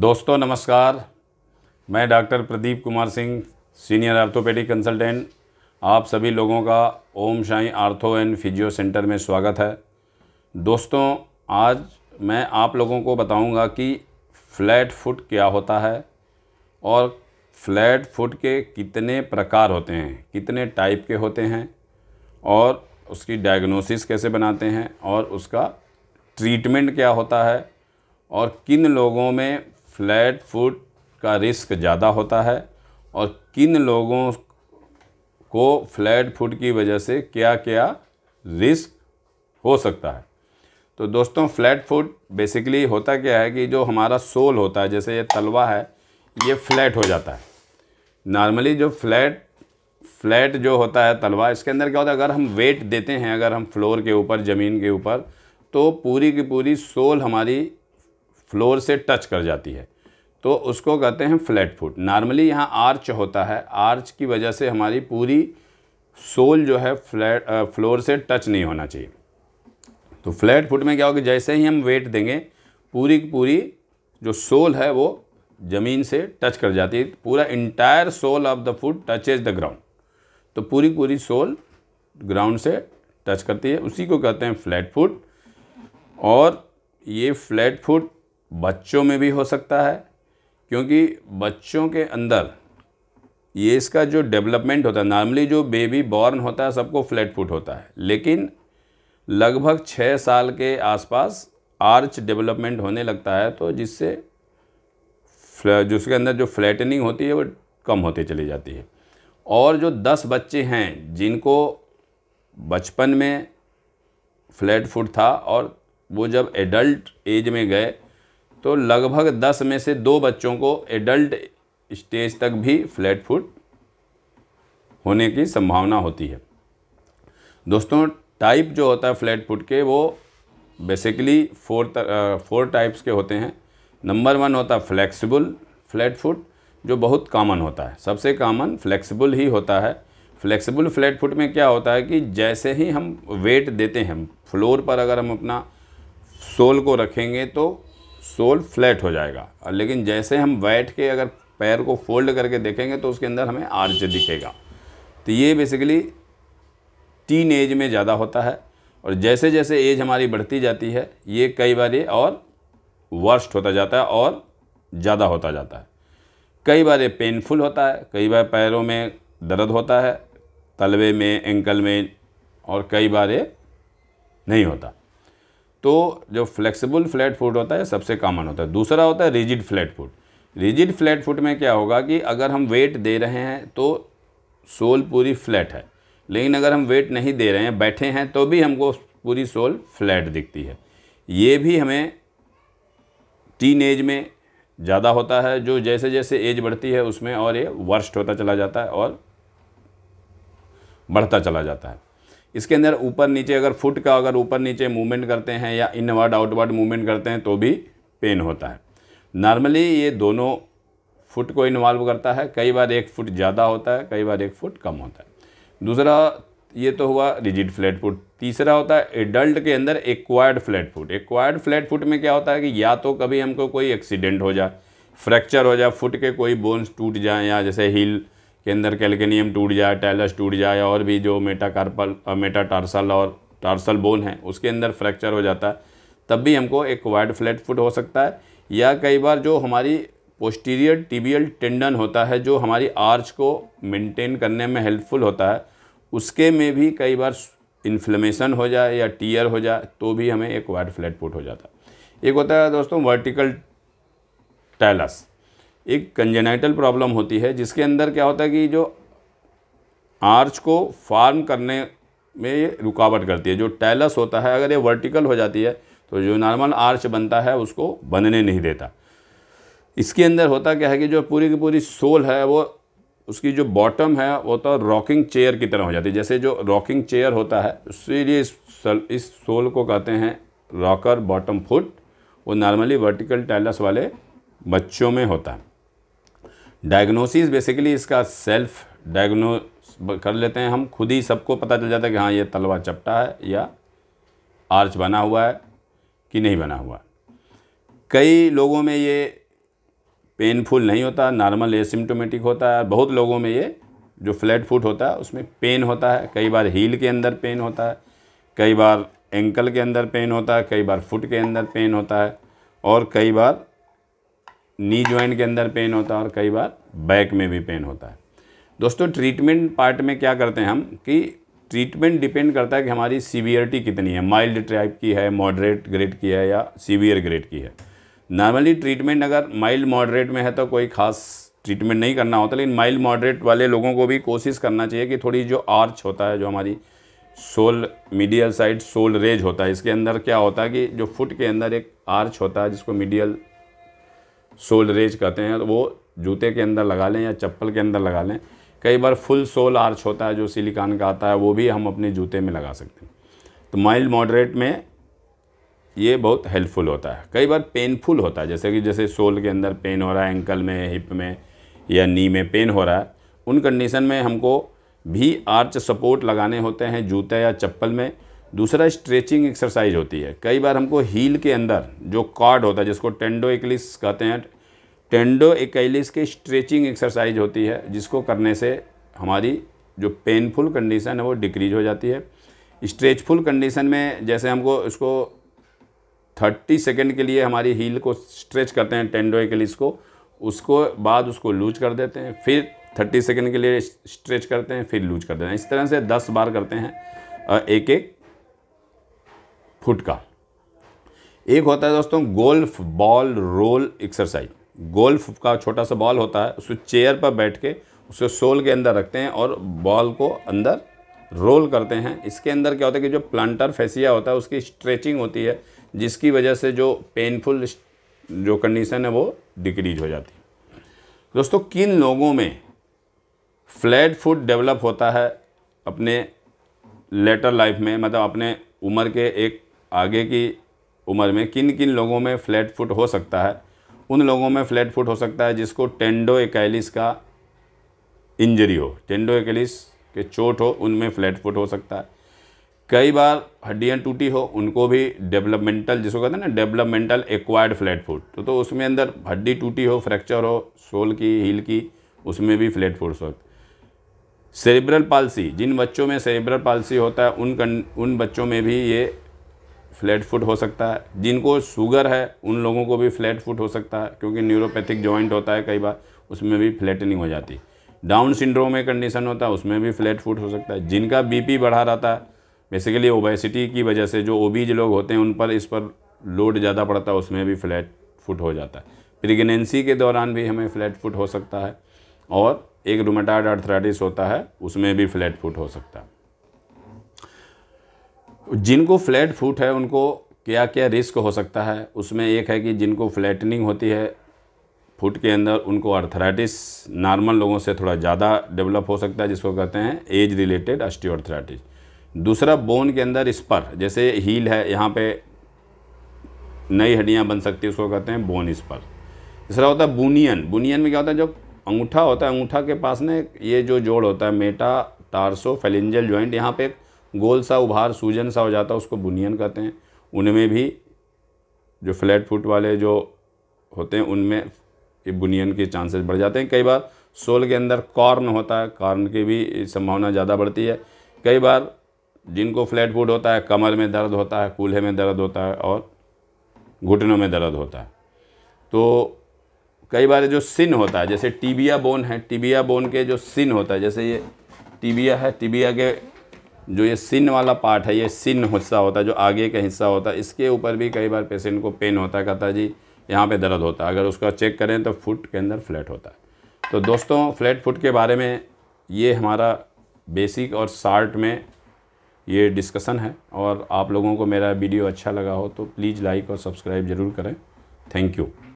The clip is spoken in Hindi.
दोस्तों नमस्कार मैं doctor Pradeep Kumar Singh senior orthopedic consultant आप सभी लोगों का Om Shahi ortho and physio centre में स्वागत है दोस्तों आज मैं आप लोगों को बताऊंगा कि फ्लैट फुट क्या होता है और फ्लैट फुट के कितने प्रकार होते हैं कितने टाइप के होते हैं और उसकी डायग्नोसिस कैसे बनाते हैं और उसका ट्रीटमेंट क्या होता है और किन लोगों में फ्लैट फुट का रिस्क ज़्यादा होता है और किन लोगों को फ्लैट फुट की वजह से क्या क्या रिस्क हो सकता है तो दोस्तों फ्लैट फुट बेसिकली होता क्या है कि जो हमारा सोल होता है जैसे ये तलवा है ये फ्लैट हो जाता है नॉर्मली जो फ्लैट फ्लैट जो होता है तलवा इसके अंदर क्या होता है अगर हम वेट देते हैं अगर हम फ्लोर के ऊपर ज़मीन के ऊपर तो पूरी की पूरी सोल हमारी फ्लोर से टच कर जाती है तो उसको कहते हैं फ्लैट फुट नॉर्मली यहाँ आर्च होता है आर्च की वजह से हमारी पूरी सोल जो है फ्लैट फ्लोर से टच नहीं होना चाहिए तो फ्लैट फुट में क्या होगा जैसे ही हम वेट देंगे पूरी पूरी जो सोल है वो ज़मीन से टच कर जाती है पूरा entire sole of the foot touches the ground तो पूरी पूरी सोल ग्राउंड से टच करती है उसी को कहते हैं फ्लैट फुट और ये फ्लैट फुट बच्चों में भी हो सकता है क्योंकि बच्चों के अंदर ये इसका जो डेवलपमेंट होता है नॉर्मली जो बेबी बॉर्न होता है सबको फ्लैट फुट होता है लेकिन लगभग छः साल के आसपास आर्च डेवलपमेंट होने लगता है तो जिससे जिसके अंदर जो फ्लैटनिंग होती है वो कम होती चली जाती है और जो दस बच्चे हैं जिनको बचपन में फ्लैट फुट था और वो जब एडल्ट एज में गए तो लगभग दस में से दो बच्चों को एडल्ट स्टेज तक भी फ्लैट फुट होने की संभावना होती है दोस्तों टाइप जो होता है फ्लैट फुट के वो बेसिकली फोर फोर टाइप्स के होते हैं नंबर वन होता है फ्लैक्सीबल फ्लैट फुट जो बहुत कॉमन होता है सबसे कॉमन फ्लैक्सीबल ही होता है फ्लैक्सीबल फ्लैट फुट में क्या होता है कि जैसे ही हम वेट देते हैं फ्लोर पर अगर हम अपना सोल को रखेंगे तो सोल फ्लैट हो जाएगा लेकिन जैसे हम बैठ के अगर पैर को फोल्ड करके देखेंगे तो उसके अंदर हमें आर्च दिखेगा तो ये बेसिकली टीन एज में ज़्यादा होता है और जैसे जैसे एज हमारी बढ़ती जाती है ये कई बार ये और वर्स्ट होता जाता है और ज़्यादा होता जाता है कई बार ये पेनफुल होता है कई बार पैरों में दर्द होता है तलवे में एंकल में और कई बार ये नहीं होता तो जो फ्लेक्सिबल फ्लैट फुट होता है सबसे कॉमन होता है दूसरा होता है rigid flat foot rigid flat foot में क्या होगा कि अगर हम वेट दे रहे हैं तो सोल पूरी फ्लैट है लेकिन अगर हम वेट नहीं दे रहे हैं बैठे हैं तो भी हमको पूरी सोल फ्लैट दिखती है ये भी हमें टीन एज में ज़्यादा होता है जो जैसे जैसे एज बढ़ती है उसमें और ये वर्स्ट होता चला जाता है और बढ़ता चला जाता है इसके अंदर ऊपर नीचे अगर फुट का अगर ऊपर नीचे मूवमेंट करते हैं या इनवर्ड आउटवर्ड मूवमेंट करते हैं तो भी पेन होता है नॉर्मली ये दोनों फुट को इन्वॉल्व करता है कई बार एक फुट ज़्यादा होता है कई बार एक फुट कम होता है दूसरा ये तो हुआ रिजिड फ्लैट फुट तीसरा होता है एडल्ट के अंदर acquired flat foot acquired flat foot में क्या होता है कि या तो कभी हमको कोई एक्सीडेंट हो जाए फ्रैक्चर हो जाए फुट के कोई बोन्स टूट जाए या जैसे हील के अंदर कैल्केनियम टूट जाए टैलस टूट जाए और भी जो मेटाकार्पल टार्सल और टार्सल बोन है उसके अंदर फ्रैक्चर हो जाता है तब भी हमको एक वाइड फ्लैट फुट हो सकता है या कई बार जो हमारी पोस्टीरियर टिबियल टेंडन होता है जो हमारी आर्च को मेंटेन करने में हेल्पफुल होता है उसके में भी कई बार इन्फ्लेमेशन हो जाए या टीयर हो जाए तो भी हमें एक वाइड फ्लैट फुट हो जाता है एक होता है दोस्तों वर्टिकल टैलस एक कंजेनाइटल प्रॉब्लम होती है जिसके अंदर क्या होता है कि जो आर्च को फार्म करने में ये रुकावट करती है जो टैलस होता है अगर ये वर्टिकल हो जाती है तो जो नॉर्मल आर्च बनता है उसको बनने नहीं देता इसके अंदर होता क्या है कि जो पूरी की पूरी सोल है वो उसकी जो बॉटम है वो तो रॉकिंग चेयर की तरह हो जाती है जैसे जो रॉकिंग चेयर होता है इसीलिए इस इस सोल को कहते हैं रॉकर बॉटम फुट वो नॉर्मली वर्टिकल टैलस वाले बच्चों में होता है डायग्नोसिस बेसिकली इसका सेल्फ डायग्नो कर लेते हैं हम खुद ही सबको पता चल जाता है कि हाँ ये तलवा चपटा है या आर्च बना हुआ है कि नहीं बना हुआ कई लोगों में ये पेनफुल नहीं होता नॉर्मल एसिम्टोमेटिक होता है बहुत लोगों में ये जो फ्लैट फुट होता है उसमें पेन होता है कई बार हील के अंदर पेन होता है कई बार एंकल के अंदर पेन होता है कई बार फुट के अंदर पेन होता है और कई बार नी ज्वाइंट के अंदर पेन होता है और कई बार बैक में भी पेन होता है दोस्तों ट्रीटमेंट पार्ट में क्या करते हैं हम कि ट्रीटमेंट डिपेंड करता है कि हमारी सीवियरिटी कितनी है माइल्ड टाइप की है मॉडरेट ग्रेड की है या सीवियर ग्रेड की है नॉर्मली ट्रीटमेंट अगर माइल्ड मॉडरेट में है तो कोई खास ट्रीटमेंट नहीं करना होता लेकिन माइल्ड मॉडरेट वाले लोगों को भी कोशिश करना चाहिए कि थोड़ी जो आर्च होता है जो हमारी sole medial side sole raise होता है इसके अंदर क्या होता है कि जो फुट के अंदर एक आर्च होता है जिसको मीडियल सोल रेज कहते हैं तो वो जूते के अंदर लगा लें या चप्पल के अंदर लगा लें कई बार फुल सोल आर्च होता है जो सिलिकॉन का आता है वो भी हम अपने जूते में लगा सकते हैं तो माइल्ड मॉडरेट में ये बहुत हेल्पफुल होता है कई बार पेनफुल होता है जैसे कि जैसे सोल के अंदर पेन हो रहा है एंकल में हिप में या नी में पेन हो रहा है उन कंडीशन में हमको भी आर्च सपोर्ट लगाने होते हैं जूते या चप्पल में दूसरा स्ट्रेचिंग एक्सरसाइज होती है कई बार हमको हील के अंदर जो कार्ड होता है जिसको टेंडो एकलिस कहते हैं टेंडो एकलिस की स्ट्रेचिंग एक्सरसाइज होती है जिसको करने से हमारी जो पेनफुल कंडीशन है वो डिक्रीज हो जाती है स्ट्रेचफुल कंडीशन में जैसे हमको इसको थर्टी सेकेंड के लिए हमारी हील को स्ट्रेच करते हैं टेंडो एकलिस को उसको बाद उसको लूज कर देते हैं फिर थर्टी सेकेंड के लिए स्ट्रेच करते हैं फिर लूज कर देते हैं इस तरह से दस बार करते हैं एक एक फुट का एक होता है दोस्तों golf ball roll exercise golf का छोटा सा बॉल होता है उसको चेयर पर बैठ के उसको सोल के अंदर रखते हैं और बॉल को अंदर रोल करते हैं इसके अंदर क्या होता है कि जो प्लांटर फेसिया होता है उसकी स्ट्रेचिंग होती है जिसकी वजह से जो पेनफुल जो कंडीशन है वो डिक्रीज हो जाती है दोस्तों किन लोगों में फ्लैट फुट डेवलप होता है अपने लेटर लाइफ में मतलब अपने उम्र के एक आगे की उम्र में किन किन लोगों में फ्लैट फुट हो सकता है उन लोगों में फ्लैट फुट हो सकता है जिसको टेंडो एकैलिस का इंजरी हो टेंडो एकलिस के चोट हो उनमें फ्लैट फुट हो सकता है कई बार हड्डियाँ टूटी हो उनको भी डेवलपमेंटल जिसको कहते हैं ना डेवलपमेंटल एक्वायर्ड फ्लैट फुट तो, तो उसमें अंदर हड्डी टूटी हो फ्रैक्चर हो सोल की हील की उसमें भी फ्लैट फुट हो सकता सेरिब्रल पालसी जिन बच्चों में सेरिब्रल पालसी होता है उन कन, उन बच्चों में भी ये फ्लैट फुट हो सकता है जिनको शुगर है उन लोगों को भी फ्लैट फुट हो सकता है क्योंकि न्यूरोपैथिक जॉइंट होता है कई बार उसमें भी फ्लैटनिंग हो जाती है डाउन सिंड्रोम में कंडीशन होता है उसमें भी फ्लैट फुट हो सकता है जिनका बीपी बढ़ा रहता है बेसिकली ओबेसिटी की वजह से जो ओबीज लोग होते हैं उन पर इस पर लोड ज़्यादा पड़ता है उसमें भी फ्लैट फुट हो जाता है प्रेगनेंसी के दौरान भी हमें फ्लैट फुट हो सकता है और एक रोमेटाइड आर्थराइटिस होता है उसमें भी फ्लैट फुट हो सकता है जिनको फ्लैट फुट है उनको क्या क्या रिस्क हो सकता है उसमें एक है कि जिनको फ्लैटनिंग होती है फुट के अंदर उनको अर्थराइटिस नॉर्मल लोगों से थोड़ा ज़्यादा डेवलप हो सकता है जिसको कहते हैं एज रिलेटेड अर्थराइटिस दूसरा बोन के अंदर स्पर जैसे हील है यहाँ पे नई हड्डियाँ बन सकती है उसको कहते हैं बोन स्पर तीसरा होता है बुनियन बुनियन में क्या होता है जब अंगूठा होता है अंगूठा के पास में ये जो जोड़ होता है मेटा टारसो फेलिंजल ज्वाइंट यहाँ पे एक गोल सा उभार सूजन सा हो जाता है उसको बुनियन कहते हैं उनमें भी जो फ्लैट फुट वाले जो होते हैं उनमें ये बुनियन के चांसेस बढ़ जाते हैं कई बार सोल के अंदर कॉर्न होता है कॉर्न की भी संभावना ज़्यादा बढ़ती है कई बार जिनको फ्लैट फुट होता है कमर में दर्द होता है कूल्हे में दर्द होता है और घुटनों में दर्द होता है तो कई बार जो सिन होता है जैसे टीबिया बोन है टीबिया बोन के जो सिन होता है जैसे ये टीबिया है टीबिया के जो ये सिन वाला पार्ट है ये सिन हिस्सा होता है जो आगे का हिस्सा होता है इसके ऊपर भी कई बार पेशेंट को पेन होता है कहता जी यहाँ पे दर्द होता है अगर उसका चेक करें तो फुट के अंदर फ्लैट होता है तो दोस्तों फ्लैट फुट के बारे में ये हमारा बेसिक और शार्ट में ये डिस्कसन है और आप लोगों को मेरा वीडियो अच्छा लगा हो तो प्लीज़ लाइक और सब्सक्राइब ज़रूर करें थैंक यू